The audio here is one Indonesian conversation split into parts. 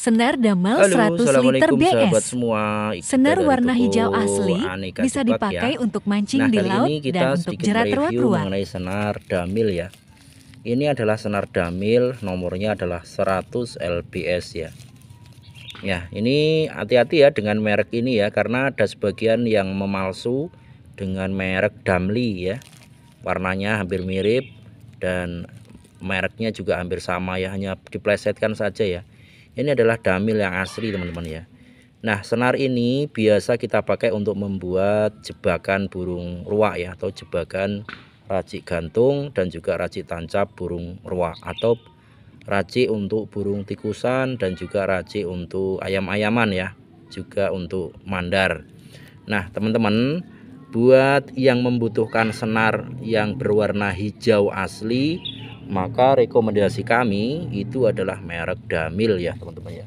Senar damal Halo, 100 liter BS. Semua, Senar warna hijau asli bisa ya. dipakai ya. untuk mancing nah, di laut ini kita dan untuk jerat ruak-ruak. mengenai senar damil ya. Ini adalah senar damil, nomornya adalah 100 LBS ya. Ya, ini hati-hati ya dengan merek ini ya karena ada sebagian yang memalsu dengan merek Damli ya. Warnanya hampir mirip dan mereknya juga hampir sama ya, hanya diplesetkan saja ya ini adalah damil yang asli teman-teman ya Nah senar ini biasa kita pakai untuk membuat jebakan burung ruak ya atau jebakan racik gantung dan juga racik tancap burung ruak atau racik untuk burung tikusan dan juga racik untuk ayam-ayaman ya juga untuk mandar Nah teman-teman buat yang membutuhkan senar yang berwarna hijau asli maka rekomendasi kami itu adalah merek Damil ya teman-teman ya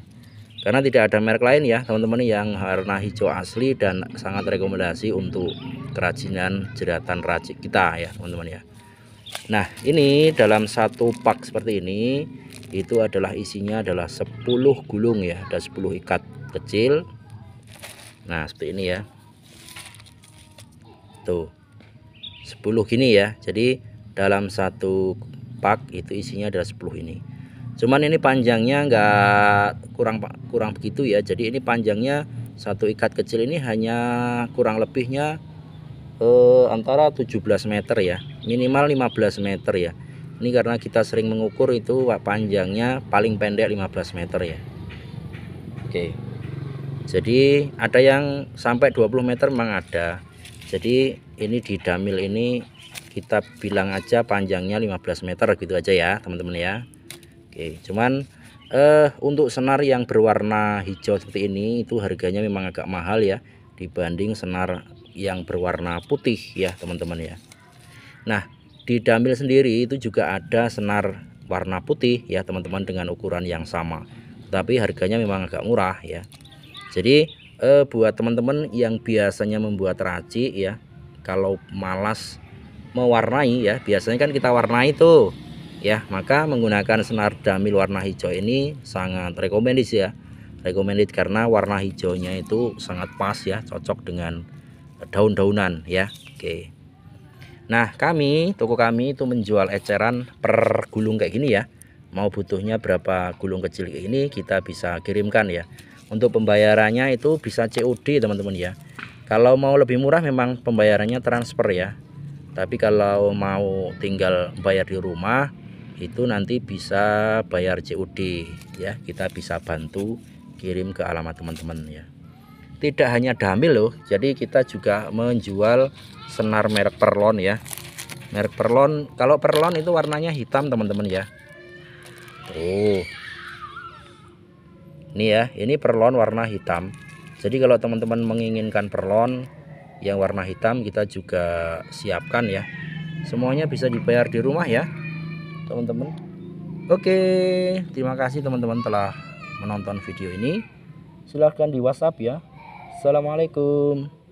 karena tidak ada merek lain ya teman-teman yang warna hijau asli dan sangat rekomendasi untuk kerajinan jeratan racik kita ya teman-teman ya Nah ini dalam satu pak seperti ini itu adalah isinya adalah 10 gulung ya ada 10 ikat kecil nah seperti ini ya tuh 10 gini ya jadi dalam satu pak itu isinya adalah 10 ini cuman ini panjangnya enggak kurang kurang begitu ya jadi ini panjangnya satu ikat kecil ini hanya kurang lebihnya eh, antara 17 meter ya minimal 15 meter ya ini karena kita sering mengukur itu panjangnya paling pendek 15 meter ya oke jadi ada yang sampai 20 meter memang ada jadi ini di damil ini kita bilang aja panjangnya 15 meter gitu aja ya teman-teman ya Oke cuman eh untuk senar yang berwarna hijau seperti ini itu harganya memang agak mahal ya dibanding senar yang berwarna putih ya teman-teman ya Nah di damil sendiri itu juga ada senar warna putih ya teman-teman dengan ukuran yang sama tapi harganya memang agak murah ya jadi eh, buat teman-teman yang biasanya membuat racik ya kalau malas mewarnai ya biasanya kan kita warnai tuh ya maka menggunakan senar damil warna hijau ini sangat recommended ya recommended karena warna hijaunya itu sangat pas ya cocok dengan daun-daunan ya oke nah kami toko kami itu menjual eceran per gulung kayak gini ya mau butuhnya berapa gulung kecil kayak ini kita bisa kirimkan ya untuk pembayarannya itu bisa COD teman-teman ya kalau mau lebih murah memang pembayarannya transfer ya tapi kalau mau tinggal bayar di rumah itu nanti bisa bayar COD ya kita bisa bantu kirim ke alamat teman-teman ya tidak hanya damil loh jadi kita juga menjual senar merek perlon ya merek perlon kalau perlon itu warnanya hitam teman-teman ya tuh ini ya ini perlon warna hitam jadi kalau teman-teman menginginkan perlon yang warna hitam kita juga siapkan ya semuanya bisa dibayar di rumah ya teman-teman oke terima kasih teman-teman telah menonton video ini silahkan di whatsapp ya assalamualaikum